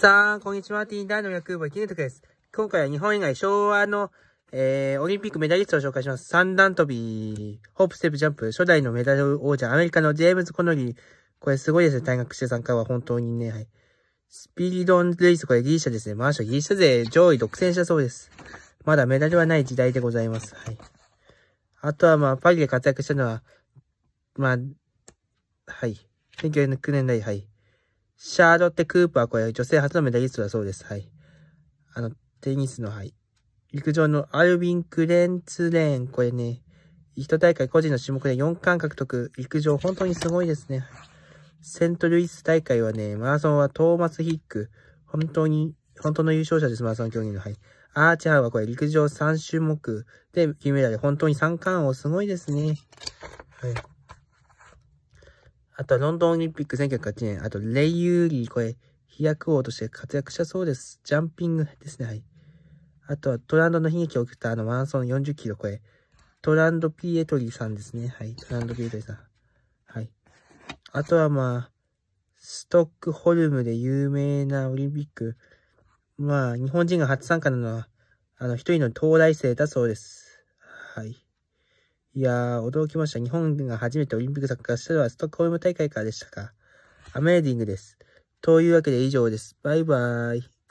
さん、こんにちは。ティーンダーの役場、キネトクです。今回は日本以外昭和の、えー、オリンピックメダリストを紹介します。三段跳び、ホープステップジャンプ、初代のメダル王者、アメリカのジェームズ・コノリー。これすごいですね。大学生参加は本当にね、はい。スピリドン・レイス、これギリシャですね。マーシャ、ギリシャ勢上位独占したそうです。まだメダルはない時代でございます。はい。あとはまあ、パリで活躍したのは、まあ、はい。1909年代、はい。シャーロット・クーパー、これ女性初のメダリストだそうです。はい。あの、テニスの、はい。陸上のアルビン・クレンツレーン、これね、一大会個人の種目で4冠獲得。陸上、本当にすごいですね。セントルイス大会はね、マラソンはトーマス・ヒック。本当に、本当の優勝者です、マラソン競技の。はい。アーチャーはこれ、陸上3種目で金メダル。本当に3冠王、すごいですね。はい。あとはロンドンオリンピック1908年、あとレイユーリーこれ、飛躍王として活躍したそうです。ジャンピングですね、はい。あとはトランドの悲劇を受けたあのマラソン40キロこれ、トランドピエトリーさんですね、はい。トランドピエトリーさん。はい。あとはまあ、ストックホルムで有名なオリンピック。まあ、日本人が初参加なのは、あの、一人の東大生だそうです。はい。いやー、驚きました。日本が初めてオリンピック参加したのはストックホルム大会からでしたか。アメーディングです。というわけで以上です。バイバーイ。